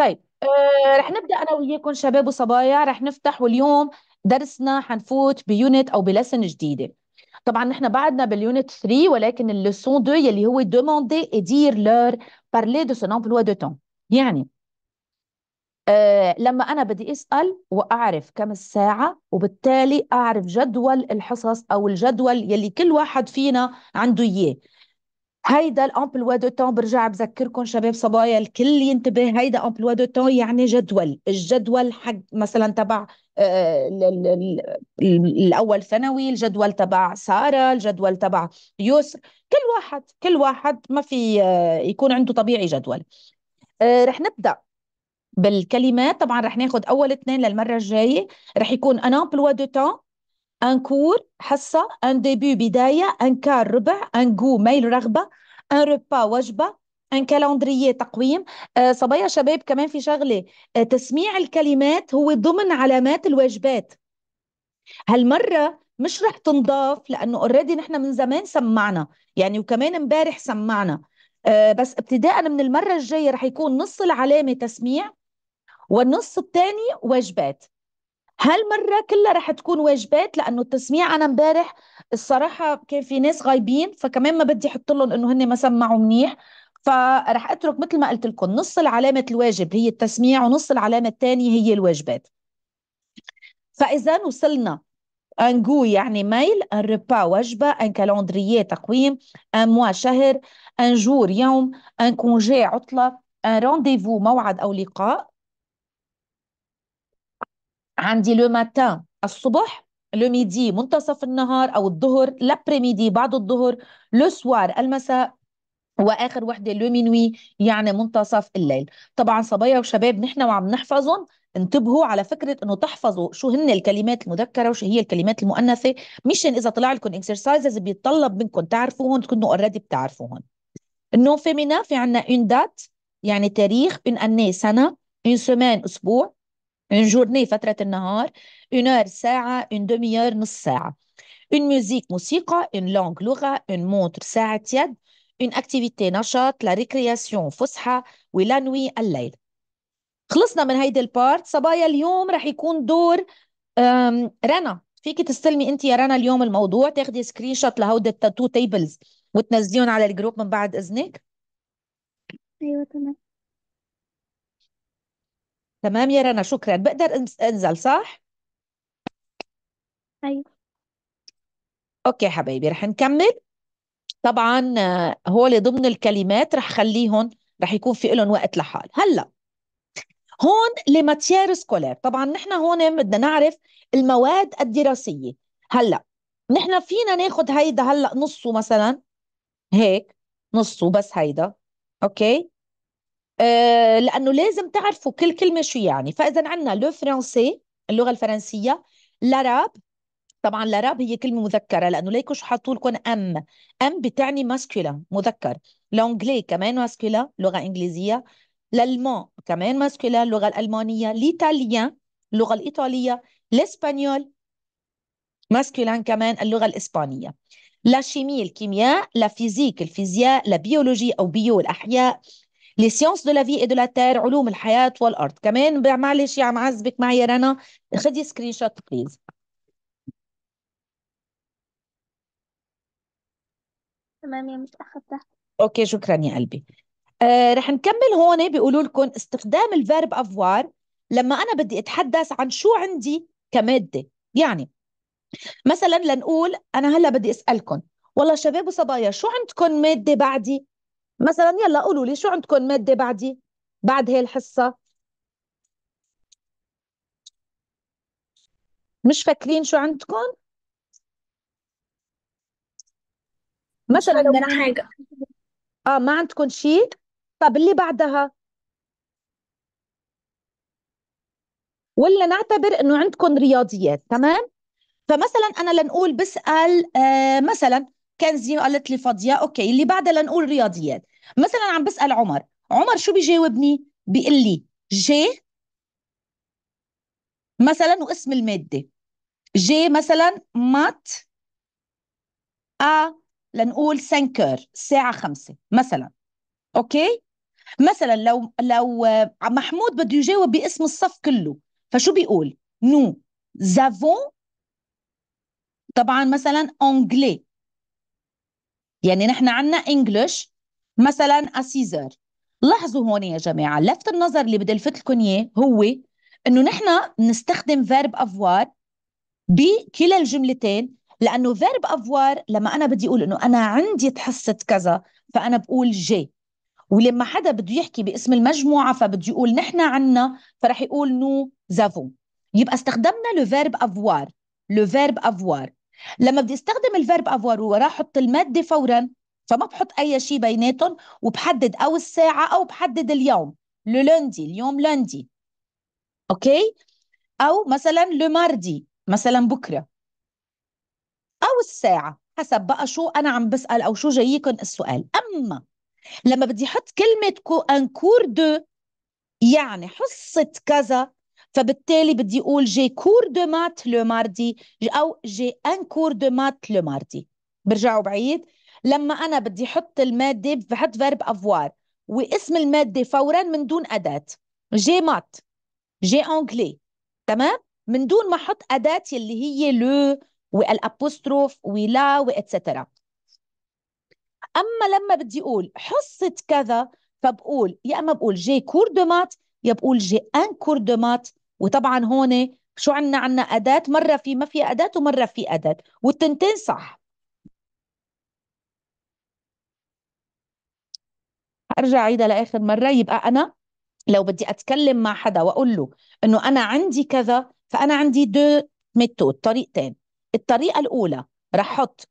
طيب آه رح نبدأ أنا وياكم شباب وصبايا رح نفتح واليوم درسنا حنفوت بيونت أو بلسن جديدة طبعا نحن بعدنا باليونت 3 ولكن اللسون 2 يلي هو دوموندي ادير لور بارلي دو سون امبلوا دو تون يعني آه لما أنا بدي أسأل وأعرف كم الساعة وبالتالي أعرف جدول الحصص أو الجدول يلي كل واحد فينا عنده إياه هيدا الامبلوا دو تون برجع بذكركم شباب صبايا الكل ينتبه هيدا امبلوا دو تون يعني جدول الجدول حق مثلا تبع آه، الاول ثانوي الجدول تبع ساره الجدول تبع يسر كل واحد كل واحد ما في آه، يكون عنده طبيعي جدول آه، رح نبدا بالكلمات طبعا رح ناخذ اول اثنين للمره الجايه رح يكون ان امبلوا دو تون ان كور حصه ان ديبي بدايه ان كار ربع ان جو ميل رغبه ان ربا وجبه ان كالندريي تقويم آه، صبايا شباب كمان في شغله آه، تسميع الكلمات هو ضمن علامات الواجبات هالمره مش رح تنضاف لانه اوريدي نحن من زمان سمعنا يعني وكمان امبارح سمعنا آه، بس ابتداء من المره الجايه رح يكون نص العلامه تسميع والنص الثاني واجبات هالمره كلها رح تكون واجبات لانه التسميع انا امبارح الصراحه كان في ناس غايبين فكمان ما بدي احط لهم انه هن ما سمعوا منيح فرح اترك مثل ما قلت لكم نص العلامه الواجب هي التسميع ونص العلامه الثانيه هي الواجبات فاذا وصلنا ان جو يعني ميل ان ريبا وجبه ان كالندرييه تقويم ان موا شهر ان جور يوم ان كونجي عطله ان رونديفو موعد او لقاء عندي لو ماتان الصبح لو ميدي منتصف النهار او الظهر لابريميدي بعد الظهر لو سوار المساء واخر وحده لو مينوي يعني منتصف الليل طبعا صبايا وشباب نحن وعم نحفظهم انتبهوا على فكرة انه تحفظوا شو هن الكلمات المذكرة وشو هي الكلمات المؤنثة مشان اذا طلع لكم اكسرسايزز بيتطلب منكم تعرفوهم تكونوا اوريدي بتعرفوهم النون فيمينا في عنا اون دات يعني تاريخ اون اني سنة اون سومان اسبوع une journée فترة النهار une heure ساعة une demi-heure نص ساعة une musique موسيقى une langue لغة une montre ساعة يد une activité نشاط la récréation فسحة ولا نوي الليل خلصنا من هيدي البارت صبايا اليوم رح يكون دور رنا فيك تستلمي انت يا رنا اليوم الموضوع تاخدي سكرين شوت لهود التاتو تيبلز وتنزليهم على الجروب من بعد اذنك ايوه تمام تمام يا رنا شكرا بقدر انزل صح ايوه اوكي حبيبي رح نكمل طبعا آه، هو هول ضمن الكلمات رح خليهم رح يكون في لهم وقت لحال هلا هون لي سكولير طبعا نحن هون بدنا نعرف المواد الدراسيه هلا نحن فينا ناخد هيدا هلا نصه مثلا هيك نصه بس هيدا اوكي آه، لانه لازم تعرفوا كل كلمه شو يعني فاذا عندنا لو فرونسي اللغه الفرنسيه لاراب طبعا لاراب هي كلمه مذكره لانه ليكو شو حاطوا لكم ام ام بتعني ماسكولين مذكر لونجلي كمان ماسكولين لغه انجليزيه لالمان كمان ماسكولين اللغه الالمانيه ليتاليان اللغه الايطاليه لاسبانيول ماسكولين كمان اللغه الاسبانيه لا شيمي الكيمياء لا فيزيك الفيزياء لا بيولوجي او بيو الاحياء لسيونس دو لا في اي دو لا تير علوم الحياه والارض كمان معلش يا عم عزبك معي يا رنا خدي سكرين شوت بليز تمام يا مش اخذتها اوكي شكرا يا قلبي آه رح نكمل هون بيقولوا لكم استخدام الفيرب افوار لما انا بدي اتحدث عن شو عندي كماده يعني مثلا لنقول انا هلا بدي اسالكم والله شباب وصبايا شو عندكم ماده بعدي مثلا يلا قولوا لي شو عندكم ماده بعدي بعد هي الحصه مش فاكرين شو عندكم مثلا عندنا حاجة اه ما عندكم شيء طب اللي بعدها ولا نعتبر انه عندكم رياضيات تمام فمثلا انا لنقول بسال آه مثلا كنزي قالت لي فاضيه اوكي اللي بعدها لنقول رياضيات مثلا عم بسال عمر عمر شو بيجاوبني بيقول لي جي مثلا واسم الماده جي مثلا مات ا لنقول سنكر الساعه خمسة مثلا اوكي مثلا لو لو محمود بده يجاوب باسم الصف كله فشو بيقول نو زافون طبعا مثلا انجلي يعني نحن عنا انجلش مثلا اسيزر لاحظوا هون يا جماعه لفت النظر اللي بدي الفت لكم اياه هو انه نحن بنستخدم فيرب افوار بكلا الجملتين لانه فيرب افوار لما انا بدي اقول انه انا عندي تحصه كذا فانا بقول جي ولما حدا بده يحكي باسم المجموعه فبده يقول نحن عنا فرح يقول نو زافون يبقى استخدمنا لو فيرب افوار لو فيرب افوار لما بدي استخدم الفيرب افوار وراح احط الماده فورا فما بحط اي شيء بيناتهم وبحدد او الساعه او بحدد اليوم لو لندي اليوم لوندي اوكي او مثلا لو ماردي مثلا بكره او الساعه حسب بقى شو انا عم بسال او شو جايكم السؤال اما لما بدي احط كلمه كو ان كور دو يعني حصه كذا فبالتالي بدي اقول جي كور دو مات لو ماردي او جي ان كور دو مات لو ماردي برجعوا بعيد لما أنا بدي أحط المادة بحط فيرب افوار واسم المادة فورا من دون أداة جي مات جي أنجلي تمام من دون ما أحط أداة اللي هي لو والأبوستروف ولا وإتسترا أما لما بدي أقول حصة كذا فبقول يا إما بقول جي كور دو مات يا بقول جي أن كور دو مات وطبعا هون شو عنا عنا أداة مرة في ما في أداة ومرة في أداة والتنتين صح هرجع عيدها لاخر مره يبقى انا لو بدي اتكلم مع حدا واقول له انه انا عندي كذا فانا عندي دو ميثود طريقتين الطريقه الاولى رح احط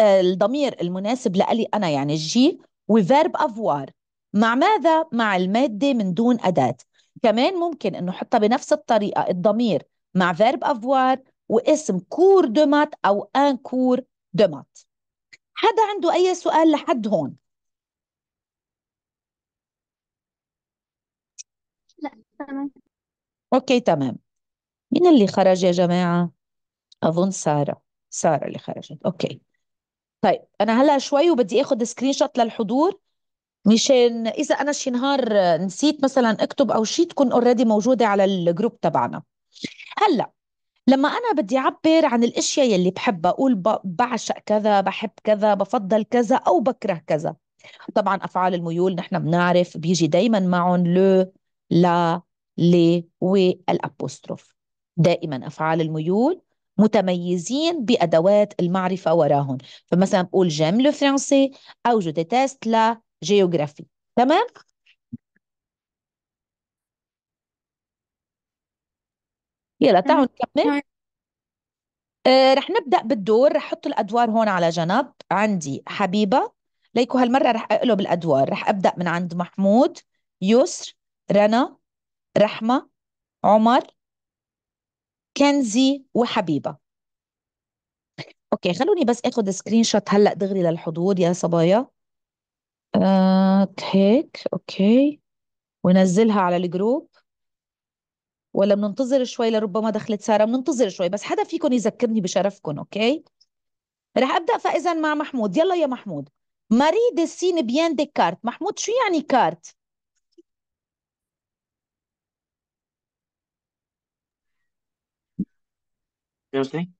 آه، الضمير المناسب لإلي انا يعني الجي وفيرب افوار مع ماذا مع الماده من دون اداه كمان ممكن انه حطها بنفس الطريقه الضمير مع فيرب افوار واسم كور دومات او ان كور دومات حدا عنده اي سؤال لحد هون تمام اوكي تمام مين اللي خرج يا جماعة اظن سارة سارة اللي خرجت اوكي طيب انا هلا شوي وبدي اخذ سكرين شوت للحضور مشان اذا انا شي نهار نسيت مثلا اكتب او شي تكون اوريدي موجودة على الجروب تبعنا هلا لما انا بدي اعبر عن الاشياء يلي بحبها اقول بعشق كذا بحب كذا بفضل كذا او بكره كذا طبعا افعال الميول نحن بنعرف بيجي دائما معهم لو لا ل والأبوستروف دائما أفعال الميول متميزين بأدوات المعرفة وراهم فمثلا بقول جيم لو فرنسي أو جو ديتست لا جيوغرافي تمام؟ يلا تعالوا نكمل نعم. آه رح نبدأ بالدور رح أحط الأدوار هون على جنب عندي حبيبة ليكو هالمرة رح أقلب الأدوار رح أبدأ من عند محمود يسر رنا رحمة عمر كنزي وحبيبة اوكي خلوني بس اخد سكرين شوت هلا دغري للحضور يا صبايا آه هيك اوكي ونزلها على الجروب ولا بننتظر شوي لربما دخلت ساره بننتظر شوي بس حدا فيكم يذكرني بشرفكم اوكي رح ابدا فاذا مع محمود يلا يا محمود ماري دي سين بيان كارت محمود شو يعني كارت فهمتني؟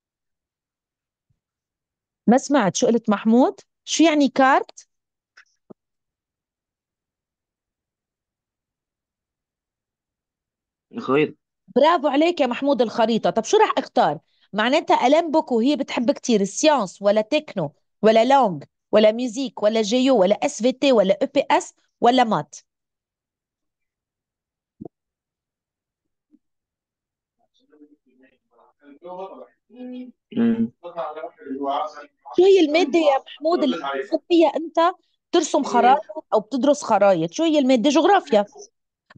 ما سمعت شو قلت محمود شو يعني كارت الخريطة برافو عليك يا محمود الخريطة طب شو راح اختار معناتها ألان بوكو وهي بتحب كتير سيانس ولا تكنو ولا لونج ولا ميوزيك ولا جيو ولا اس في تي ولا او بي اس ولا مات شو هي المادة يا محمود اللي فيها أنت ترسم خرائط أو بتدرس خرائط شو هي المادة جغرافيا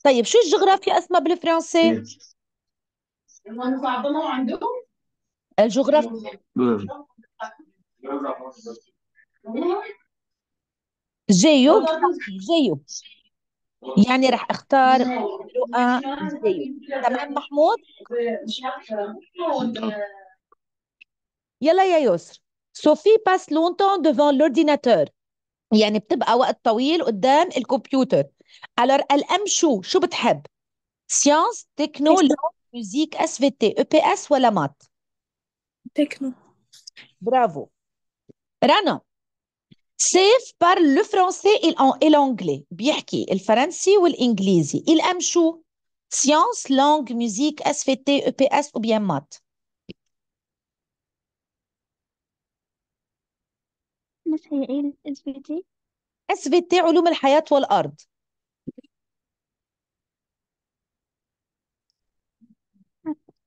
طيب شو الجغرافيا اسمها بالفرنسي الجغرافيا جيو جيو يعني راح اختار رؤى تمام محمود يلا يا يسر سوفي باس لونتون ديفون لورديناتور يعني بتبقى وقت طويل قدام الكمبيوتر الور الام شو شو بتحب سيانس تكنو ميوزيك اس في تي اي بي اس ولا مات تكنو برافو رنا Safe parle le français et l'anglais bien qui le français ou l'anglais il aime quoi sciences langues musique svt EPS ou bien maths svt svt sciences de la vie et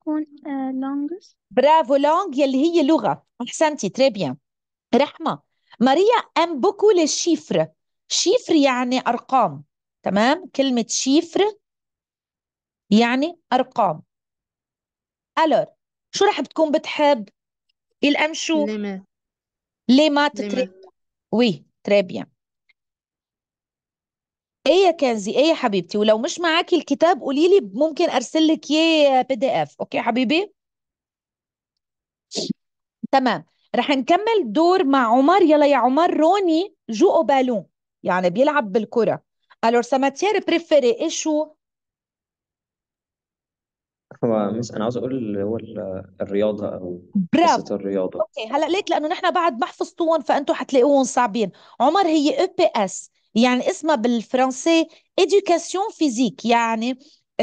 de la bravo langue y la qui langue très bien répète ماريا ام بوكو للشيفر شيفر يعني ارقام تمام كلمه شيفر يعني ارقام الور شو رح بتكون بتحب الام شو لي مات تري وي تري بيان ايه يا كنزي ايه يا حبيبتي ولو مش معاكي الكتاب قولي لي ممكن ارسل لك اياه بي دي اف اوكي حبيبي تمام رح نكمل دور مع عمر يلا يا عمر روني جو او بالون يعني بيلعب بالكرة الو سماتير بريفيري ايشو ايش هو انا عاوز اقول اللي هو الرياضه او برافو قصه الرياضه اوكي هلا ليك لانه نحن بعد ما حفظتوهم فانتم حتلاقوهم صعبين عمر هي او بي اس يعني اسمها بالفرنسي ايديوكاسيون فيزيك يعني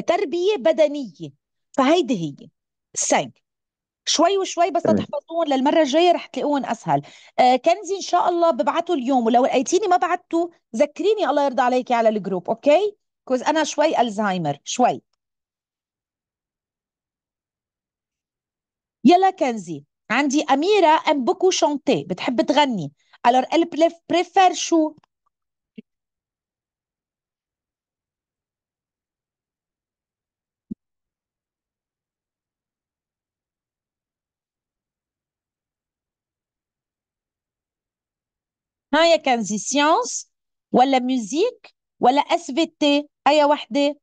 تربيه بدنيه فهيدي هي سانك شوي وشوي بس تحفظون للمره الجايه رح تلاقون اسهل آه كنزي ان شاء الله ببعته اليوم ولو لقيتيني ما بعته ذكريني الله يرضى عليكي على الجروب اوكي كوز انا شوي الزهايمر شوي يلا كنزي عندي اميره ام بوكو شونتي بتحب تغني الور ال بريفير شو هاي يا زي سيانس ولا ميوزيك ولا اس في تي اي وحده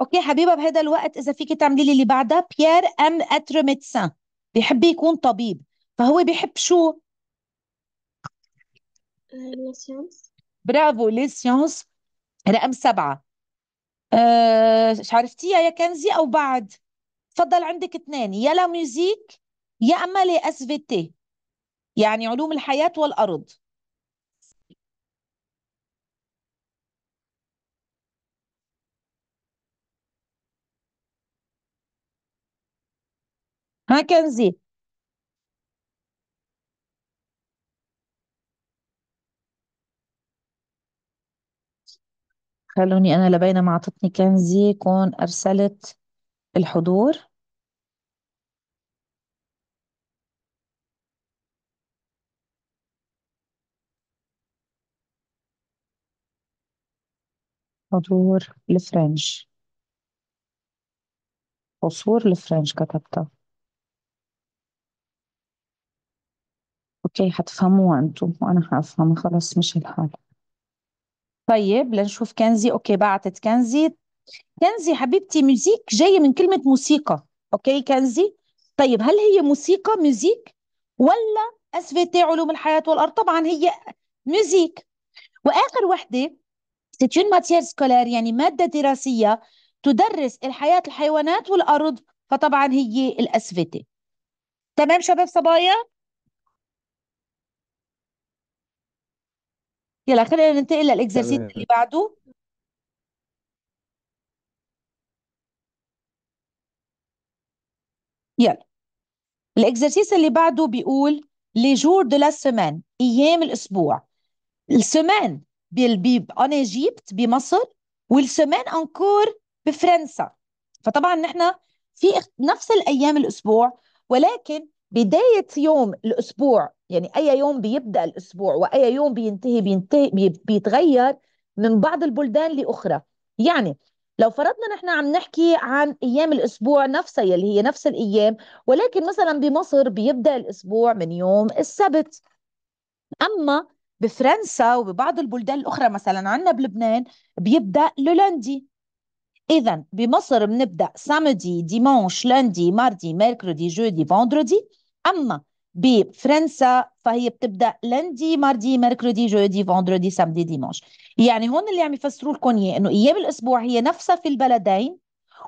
اوكي حبيبه بهذا الوقت اذا فيك تعملي لي اللي بعدها بيير ام اتر ميدسان بيحب يكون طبيب فهو بيحب شو؟ آه، لا سيانس برافو لي سيونس رقم سبعة أه مش عرفتيها يا كنزي أو بعد تفضل عندك اثنين يا لا ميوزيك يا أما لي اس في تي يعني علوم الحياة والأرض ها كنزي خلوني أنا لبين ما أعطتني كنزي كون أرسلت الحضور حضور الفرنش قصور الفرنش كتبتها اوكي حتفهموها انتم وانا حافهمها خلاص مش الحال طيب لنشوف كنزي اوكي بعتت كنزي كنزي حبيبتي ميوزيك جايه من كلمه موسيقى اوكي كنزي طيب هل هي موسيقى ميوزيك ولا اس في تي علوم الحياه والارض طبعا هي ميوزيك واخر وحده ستيون ماتير سكولار يعني ماده دراسيه تدرس الحياه الحيوانات والارض فطبعا هي الاس في تي تمام شباب صبايا يلا خلينا ننتقل للإكزرسيس تمام اللي بعده يلا الإكزرسيس اللي بعده بيقول لي جور دو لا سيمان أيام الأسبوع السمان بأنا جيبت بمصر والسمان أنكور بفرنسا فطبعا نحن في نفس الأيام الأسبوع ولكن بداية يوم الأسبوع يعني أي يوم بيبدأ الأسبوع وأي يوم بينتهي, بينتهي بيتغير من بعض البلدان لأخرى يعني لو فرضنا نحن عم نحكي عن ايام الاسبوع نفسها يلي هي نفس الايام ولكن مثلا بمصر بيبدا الاسبوع من يوم السبت اما بفرنسا وببعض البلدان الاخرى مثلا عندنا بلبنان بيبدا لولندي اذا بمصر بنبدا سامدي ديمونش لندي ماردي ميركودي جودي فوندردي اما بفرنسا فهي بتبدا لندي ماردي ميركودي جودي فوندردي سامدي ديمانش يعني هون اللي عم يفسروا لكم اياه انه ايام الاسبوع هي نفسها في البلدين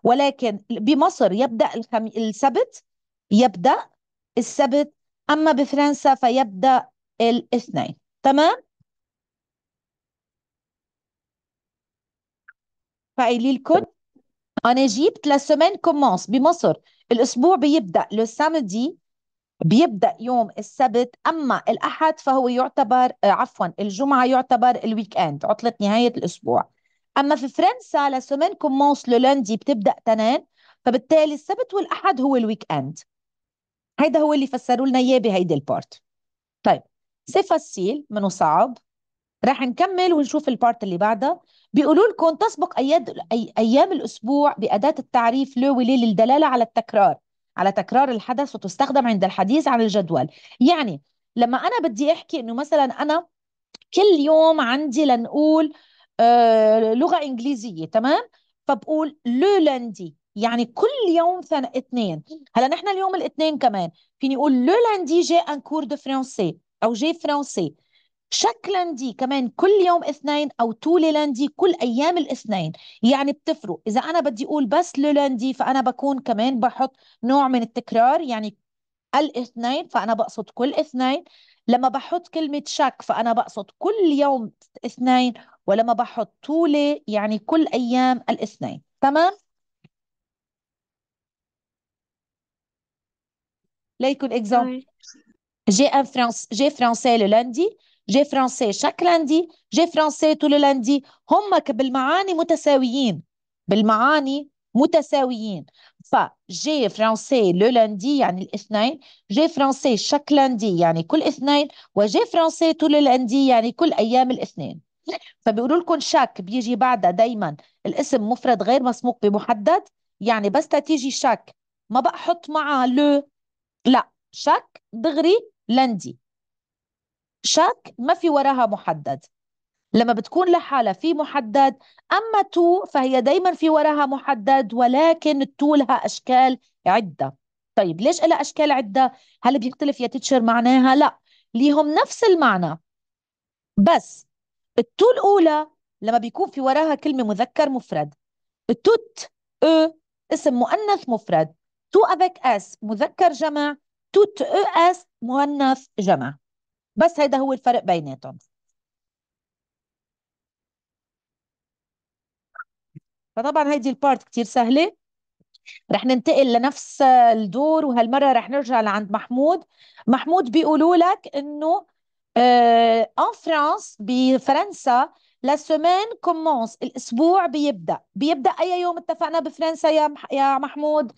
ولكن بمصر يبدا الخم... السبت يبدا السبت اما بفرنسا فيبدا الاثنين تمام فقايلي لكم انا جبت لا سيمين كومونس بمصر الاسبوع بيبدا لو سامدي بيبدا يوم السبت اما الاحد فهو يعتبر آه، عفوا الجمعه يعتبر الويك اند عطله نهايه الاسبوع اما في فرنسا لا سومين كومونس لو لندي بتبدا تنان فبالتالي السبت والاحد هو الويك اند هيدا هو اللي فسروا لنا اياه بهيدي البارت طيب سي فاسيل منو صعب رح نكمل ونشوف البارت اللي بعدها بيقولوا لكم تسبق أي... ايام الاسبوع باداه التعريف لو وليل للدلاله على التكرار على تكرار الحدث وتستخدم عند الحديث عن الجدول يعني لما أنا بدي أحكي أنه مثلا أنا كل يوم عندي لنقول آه، لغة إنجليزية تمام فبقول لو لندي يعني كل يوم ثان اثنين هلا نحن اليوم الاثنين كمان فيني اقول لو لندي جي ان كور دو فرونسي او جي فرونسي شك لندي كمان كل يوم اثنين او تولي لندي كل ايام الاثنين يعني بتفرق اذا انا بدي اقول بس ليلاندي فانا بكون كمان بحط نوع من التكرار يعني الاثنين فانا بقصد كل اثنين لما بحط كلمة شك فأنا بقصد كل يوم اثنين ولما بحط طولة يعني كل أيام الاثنين تمام؟ ليكون اكزامبل جي ان فرانس جي فرانسي لو لندي جي فرانسي شاك لندي جي فرانسي طول لندي هم بالمعاني متساويين بالمعاني متساويين ف جي فرانسي لو لندي يعني الاثنين جي فرانسي شاك لندي يعني كل اثنين وجي فرانسي طول لندي يعني كل ايام الاثنين فبيقولوا لكم شاك بيجي بعدها دايما الاسم مفرد غير مسموق بمحدد يعني بس تيجي شاك ما بقى حط معها لو لا شاك دغري لندي شك ما في وراها محدد لما بتكون لحالها في محدد أما تو فهي دايما في وراها محدد ولكن التو لها أشكال عدة طيب ليش لها أشكال عدة؟ هل بيختلف يا تيتشر معناها؟ لا ليهم نفس المعنى بس التو الأولى لما بيكون في وراها كلمة مذكر مفرد التوت أ اسم مؤنث مفرد تو أبك أس مذكر جمع توت أ أس مؤنث جمع بس هيدا هو الفرق بيناتهم فطبعا هيدي البارت كتير سهله رح ننتقل لنفس الدور وهالمره رح نرجع لعند محمود محمود بيقولوا لك انه ان آه، فرانس بفرنسا لا سومين كومونس الاسبوع بيبدا بيبدا اي يوم اتفقنا بفرنسا يا يا محمود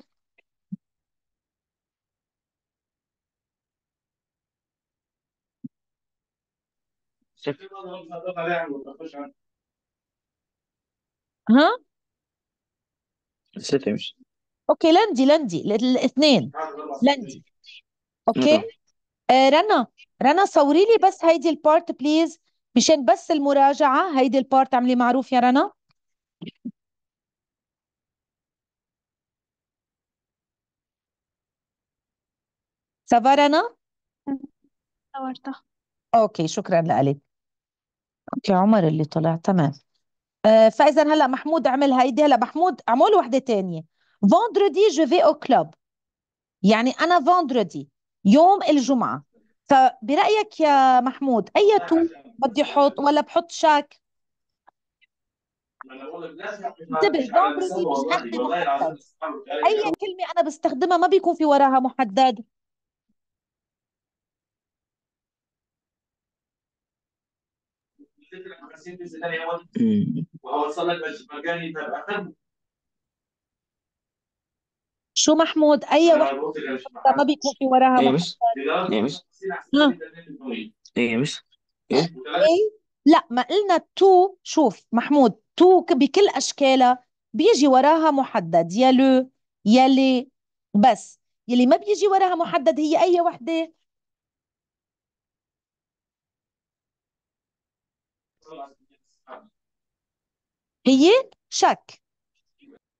ها نسيت اوكي لندي لندي الاثنين لندي اوكي آه رنا رنا صوري لي بس هيدي البارت بليز مشان بس المراجعة هيدي البارت عملي معروف يا رنا سافا رنا؟ صورتها اوكي شكرا لك اوكي عمر اللي طلع تمام آه، فاذا هلا محمود عمل هيدي هلا محمود اعمل واحده تانية فوندردي جو في او كلوب يعني انا فوندردي يوم الجمعه فبرايك يا محمود اي تو بدي احط ولا بحط شاك انتبه فوندردي مش اخذ محدد اي كلمه انا بستخدمها ما بيكون في وراها محدد إيه. شو محمود اي واحد ما بيكون في وراها ايه مش ايه مش ايه, إيه. مش إيه؟ لا ما قلنا تو شوف محمود تو بكل اشكالها بيجي وراها محدد يا لو يا لي بس يلي ما بيجي وراها محدد هي اي وحده هي شك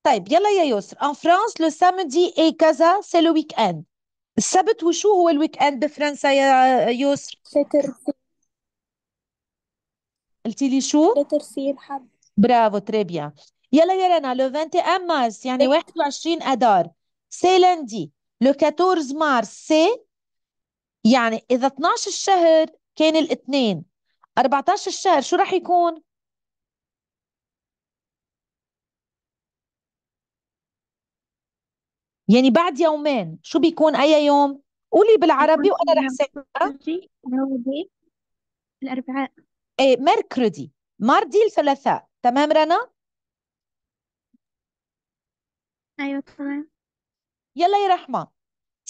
طيب يلا يا يسر ان فرانس لو سامدي اي كذا سي لو ويك اند السبت وشو هو الويك اند بفرنسا يا يسر لترسي قلتي لي شو لترسي الحب برافو تري بيان يلا يا رنا لو 21 مارس يعني 21 اذار سي لندي لو 14 مارس سي يعني اذا 12 الشهر كان الاثنين 14 الشهر شو راح يكون يعني بعد يومين شو بيكون أي يوم؟ قولي بالعربي وأنا رح ساعدك الأربعاء إيه ميركودي ماردي الثلاثاء تمام رنا؟ أيوة تمام يلا يا رحمة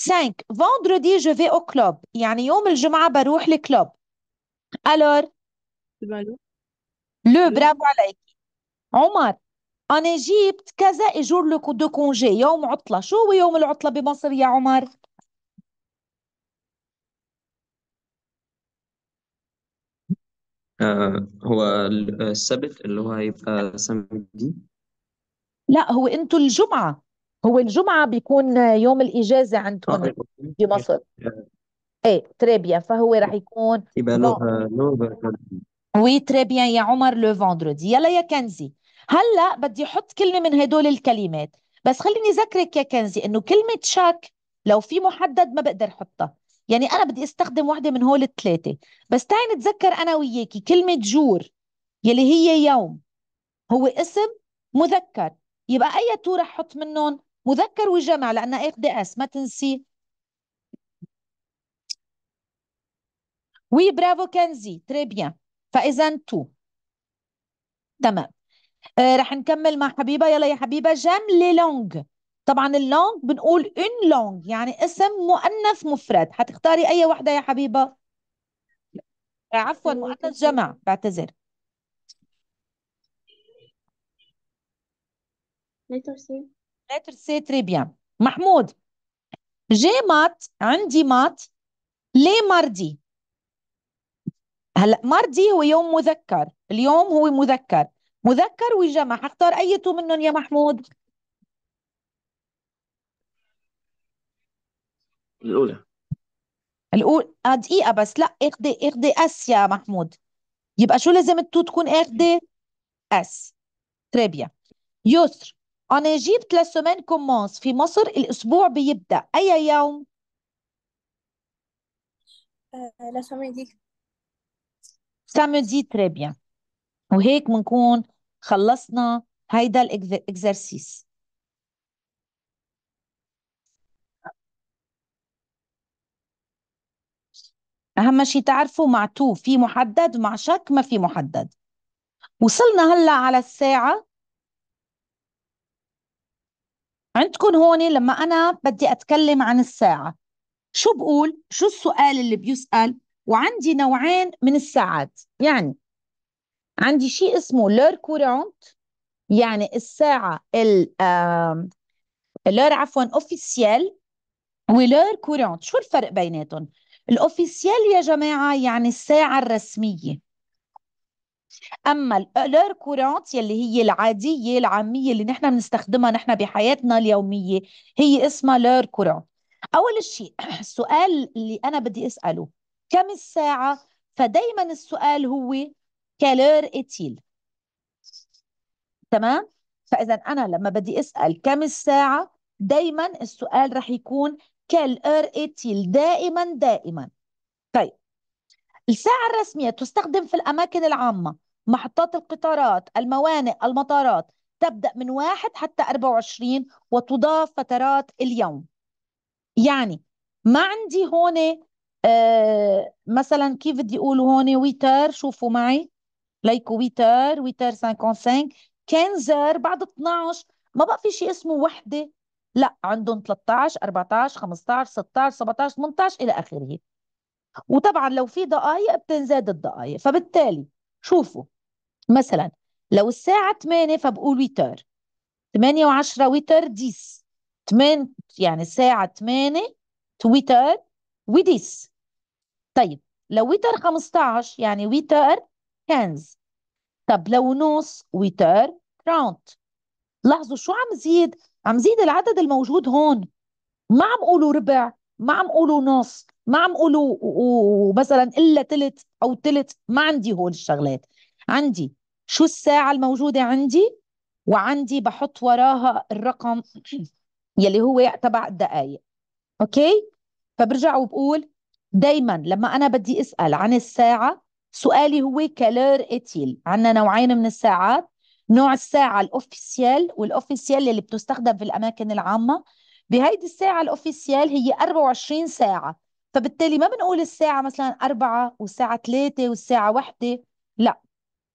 5 فوندردي جو في او كلوب يعني يوم الجمعة بروح للكلوب الور لو برافو عليك عمر أنا ايجيبت كذا إجور لكو دو كونجي يوم عطلة شو هو يوم العطلة بمصر يا عمر؟ آه هو السبت اللي هو هيبقى سمدي لا هو انتوا الجمعة هو الجمعة بيكون يوم الإجازة عندكم آه. أيوة. بمصر ايه تري فهو راح يكون يبقى لو وي تريبيا يا عمر لو فوندردي يلا يا كنزي هلا بدي احط كلمه من هدول الكلمات بس خليني اذكرك يا كنزي انه كلمه شك لو في محدد ما بقدر احطها يعني انا بدي استخدم واحده من هول الثلاثه بس تعي نتذكر انا وياكي كلمه جور يلي هي يوم هو اسم مذكر يبقى اي تو رح احط منهم مذكر وجمع لانها دي اس ما تنسي وي برافو كنزي تري بيان فاذا تو تمام آه، رح نكمل مع حبيبه يلا يا حبيبه جام لي لونج طبعا اللونج بنقول ان لونج يعني اسم مؤنث مفرد حتختاري اي وحده يا حبيبه عفوا مؤنث جمع بعتذر ليتر سي تري بيان محمود جي مات عندي مات لي ماردي هلا ماردي هو يوم مذكر اليوم هو مذكر مذكر وجمع حختار أيته منهم يا محمود الأولى الأولى آه دقيقة بس لا اخدي اخدي اس يا محمود يبقى شو لازم التو تكون اخدي اس تريبيا يسر انا جيبت لا سومين كومونس في مصر الاسبوع بيبدا اي يوم؟ آه، لا سوميدي سامدي تري بيان وهيك بنكون خلصنا هيدا الاكزرسيس اهم شيء تعرفوا مع تو في محدد مع شك ما في محدد وصلنا هلا على الساعه عندكم هون لما انا بدي اتكلم عن الساعه شو بقول شو السؤال اللي بيسال وعندي نوعين من الساعات يعني عندي شيء اسمه لور كورونت يعني الساعة ال لور عفوا اوفيسيال ولور كورونت شو الفرق بيناتهم؟ الاوفيسيال يا جماعة يعني الساعة الرسمية اما لور آه، كورونت يلي هي العاديه العاميه اللي نحن بنستخدمها نحن بحياتنا اليوميه هي اسمها لور كورونت اول شيء السؤال اللي انا بدي اساله كم الساعه فدايما السؤال هو Quelle heure est-il تمام فاذا انا لما بدي اسال كم الساعه دائما السؤال رح يكون كل اور اتيل دائما دائما طيب الساعه الرسميه تستخدم في الاماكن العامه محطات القطارات الموانئ المطارات تبدا من واحد حتى 24 وتضاف فترات اليوم يعني ما عندي هون آه مثلا كيف بدي اقول هون ويتر شوفوا معي ليكو ويتر ويتر 55 كانزر بعد 12 ما بقى في شيء اسمه وحده لا عندهم 13 14 15 16 17 18 الى اخره وطبعا لو في دقائق بتنزاد الدقائق فبالتالي شوفوا مثلا لو الساعة 8 فبقول ويتر 8 و10 ويتر ديس 8 يعني الساعة 8 تويتر وديس طيب لو ويتر 15 يعني ويتر 15 طب لو نص ويتر راوند لاحظوا شو عم زيد عم زيد العدد الموجود هون ما عم قولوا ربع ما عم قولوا نص ما عم قولوا مثلا الا تلت او تلت ما عندي هول الشغلات عندي شو الساعه الموجوده عندي وعندي بحط وراها الرقم يلي هو تبع الدقائق اوكي فبرجع وبقول دايما لما انا بدي اسال عن الساعه سؤالي هو كالور اتيل عندنا نوعين من الساعات نوع الساعة الأوفيسيال والأوفيسيال اللي بتستخدم في الأماكن العامة بهيدي الساعة الأوفيسيال هي 24 ساعة فبالتالي ما بنقول الساعة مثلا أربعة والساعة ثلاثة والساعة واحدة لا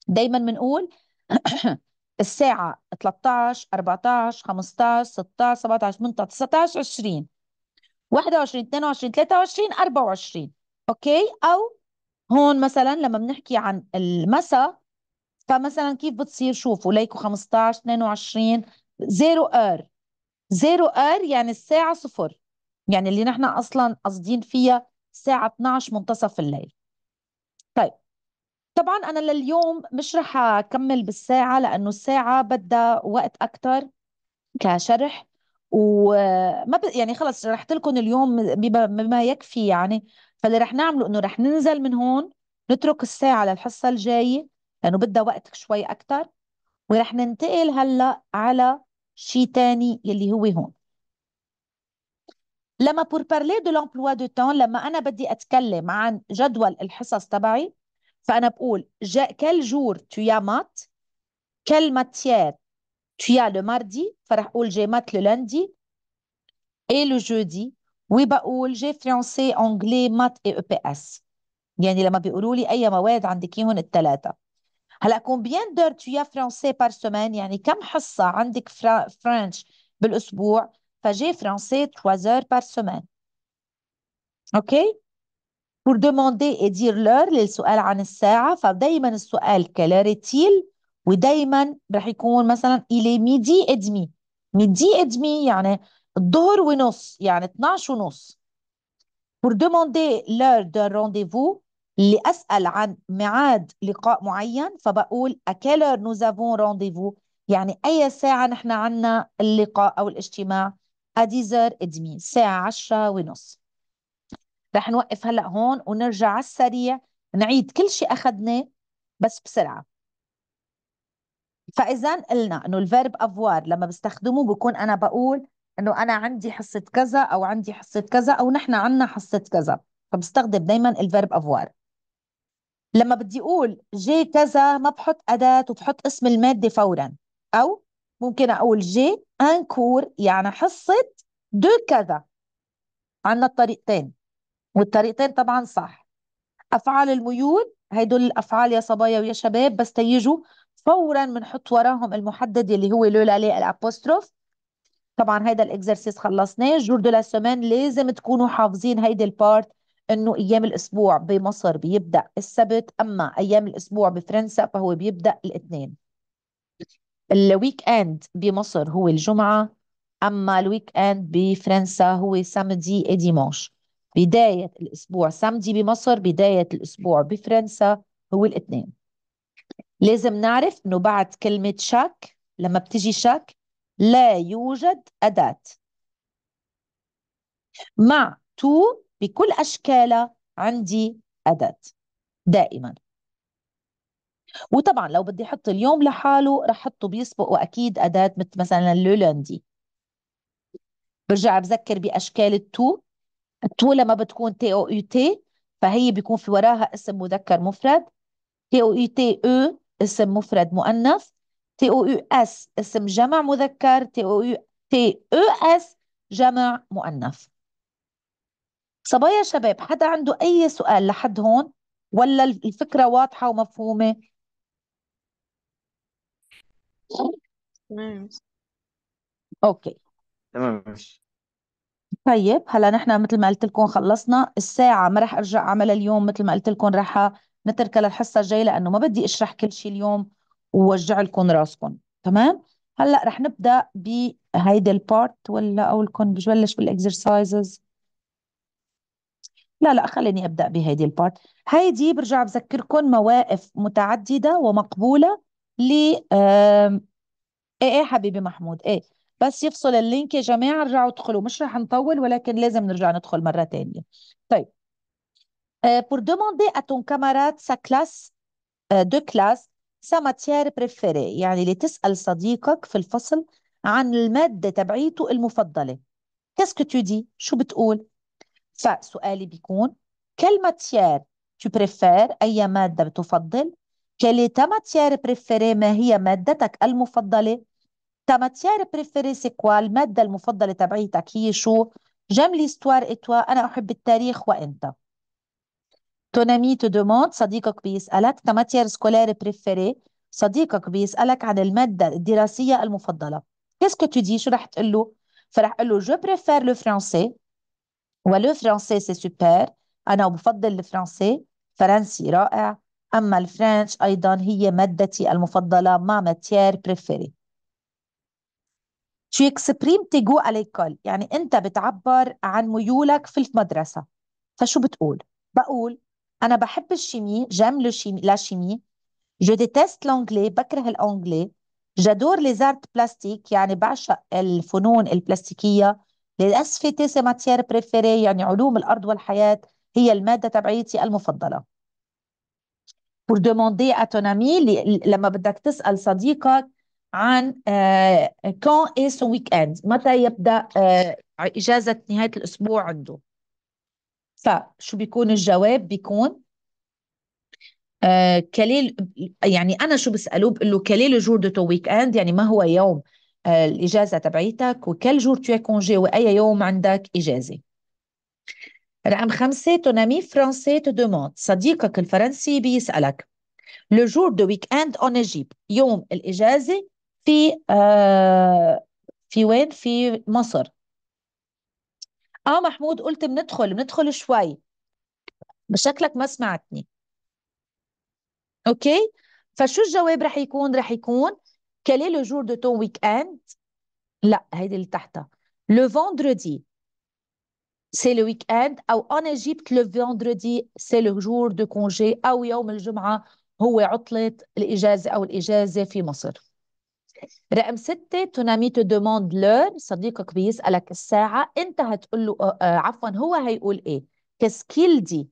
دايما بنقول الساعة 13 14 15 16 17 18 19 20 21 22 23 24 اوكي او هون مثلا لما بنحكي عن المسا فمثلا كيف بتصير شوفوا ليكو 15 22 زيرو ار زيرو ار يعني الساعة صفر يعني اللي نحن أصلا قاصدين فيها الساعة 12 منتصف الليل طيب طبعا أنا لليوم مش رح أكمل بالساعة لأنه الساعة بدها وقت أكتر كشرح وما ب... يعني خلص شرحت لكم اليوم بما يكفي يعني فاللي رح نعمله انه رح ننزل من هون نترك الساعه للحصه الجايه لانه بدها وقت شوي اكثر ورح ننتقل هلا على شيء تاني يلي هو هون لما بور بارلي دو لومبلوا دو تون لما انا بدي اتكلم عن جدول الحصص تبعي فانا بقول جا كل جور تو يا مات كل ماتيير تو يا لو ماردي فرح اقول جي مات لو lundi اي لو جودي وبقول جي فرنسي انجلي مات اي بي اس يعني لما بيقولوا لي اي مواد عندك اياهم الثلاثه هلا كومبيان دور تو فرنسي بار سومان يعني كم حصه عندك فرا... فرنش بالاسبوع فجي فرنسي 3 اور بار سومان اوكي pour demander et dire l'heure للسؤال عن الساعة فدايما السؤال كلاريتيل ودايما رح يكون مثلا إلى ميدي ادمي ميدي ادمي يعني الظهر ونص يعني 12 ونص pour demander l'heure d'un rendez-vous لأسأل عن ميعاد لقاء معين فبقول à quelle heure nous avons rendez-vous يعني أي ساعة نحن عنا اللقاء أو الاجتماع à et demi ساعة 10 ونص رح نوقف هلأ هون ونرجع على السريع نعيد كل شيء أخذناه بس بسرعة فإذا قلنا إنه الفيرب أفوار لما بستخدمه بكون أنا بقول انه انا عندي حصه كذا او عندي حصه كذا او نحن عندنا حصه كذا فبستخدم دائما الفيرب افوار لما بدي اقول جي كذا ما بحط اداه وبحط اسم الماده فورا او ممكن اقول جي ان كور يعني حصه دو كذا عندنا الطريقتين والطريقتين طبعا صح افعال الميول هدول الافعال يا صبايا ويا شباب بس تيجوا فورا بنحط وراهم المحدد اللي هو لولا لي الابوستروف طبعا هيدا الاكزرسيس خلصناه جور دو لا سومان لازم تكونوا حافظين هيدي البارت انه ايام الاسبوع بمصر بيبدا السبت اما ايام الاسبوع بفرنسا فهو بيبدا الاثنين الويك اند بمصر هو الجمعه اما الويك اند بفرنسا هو سامدي اي ديمانش بدايه الاسبوع سامدي بمصر بدايه الاسبوع بفرنسا هو الاثنين لازم نعرف انه بعد كلمه شاك لما بتجي شاك لا يوجد أداة مع تو بكل أشكالها عندي أداة دائما وطبعا لو بدي احط اليوم لحاله رح احطه بيسبق واكيد اداه مثل مثلا لولندي برجع بذكر باشكال التو التو لما بتكون تي او يو تي فهي بيكون في وراها اسم مذكر مفرد تي او يو تي او اسم مفرد مؤنث تي او يو اس اسم جمع مذكر تي او يو تي او اس جمع مؤنث صبايا شباب حدا عنده اي سؤال لحد هون ولا الفكره واضحه ومفهومه تمام اوكي تمام طيب هلا نحن مثل ما قلت لكم خلصنا الساعه ما رح ارجع اعملها اليوم مثل ما قلت لكم رح نتركها للحصه الجايه لانه ما بدي اشرح كل شيء اليوم ووجع لكم راسكم تمام هلا رح نبدا بهيدي البارت ولا اقول لكم بجبلش بالاكسرسايزز لا لا خليني ابدا بهيدي البارت هيدي برجع بذكركم مواقف متعدده ومقبوله ل ايه ايه حبيبي محمود ايه بس يفصل اللينك يا جماعه ارجعوا ادخلوا مش رح نطول ولكن لازم نرجع ندخل مره ثانيه طيب آه، Pour demander à ton camarade sa classe, آه، de classe sa بريفيري يعني لتسأل صديقك في الفصل عن المادة تبعيته المفضلة كاسكو تو دي شو بتقول فسؤالي بيكون كل ماتيير تو بريفير أي مادة بتفضل كلي ta بريفيري ما هي مادتك المفضلة ta بريفيري سي كوا المادة المفضلة تبعيتك هي شو جام ليستوار إتوا أنا أحب التاريخ وأنت Ton ami te demande صديقك بيسألك ta matière scolaire préférée صديقك بيسألك عن المادة الدراسية المفضلة Qu'est-ce que tu dis شو رح تقول له فرح أقول له je préfère le français ولو فرنسي سي سوبر أنا بفضل الفرنسي فرنسي رائع أما الفرنش أيضا هي مادتي المفضلة ما ماتيير بريفيري Tu exprimes tes goûts à l'école يعني أنت بتعبر عن ميولك في المدرسة فشو بتقول؟ بقول انا بحب الشيمي جام لو شيمي لا شيمي جو ديتست لونجلي بكره الانجلي جادور ليزارت بلاستيك يعني بعشق الفنون البلاستيكيه للاسف تي سي ماتيير بريفيري يعني علوم الارض والحياه هي الماده تبعيتي المفضله pour demander à ton ami لما بدك تسال صديقك عن كون اي سو ويك اند متى يبدا آه، اجازه نهايه الاسبوع عنده فشو بيكون الجواب بيكون آه كليل يعني انا شو بساله بقول له كليل جور دو تو ويك اند يعني ما هو يوم آه الاجازه تبعيتك وكل جور تو كونجي واي يوم عندك اجازه رقم خمسة ton ami français te demande صديقك الفرنسي بيسألك لو جور دو ويك اند اون ايجيب يوم الإجازة في آه في وين في مصر اه محمود قلت بندخل بندخل شوي بشكلك ما سمعتني اوكي فشو الجواب رح يكون رح يكون كالي لو جور دو تون ويك اند لا هيدي اللي تحتها لو فوندردي سي لو ويك اند او انا جبت لو فوندردي سي لو جور دو كونجي او يوم الجمعه هو عطله الاجازه او الاجازه في مصر رقم ستة تونامي تو دوموند لور صديقك بيسألك الساعة أنت هتقول له آه، آه، عفوا هو هيقول إيه كسكيل دي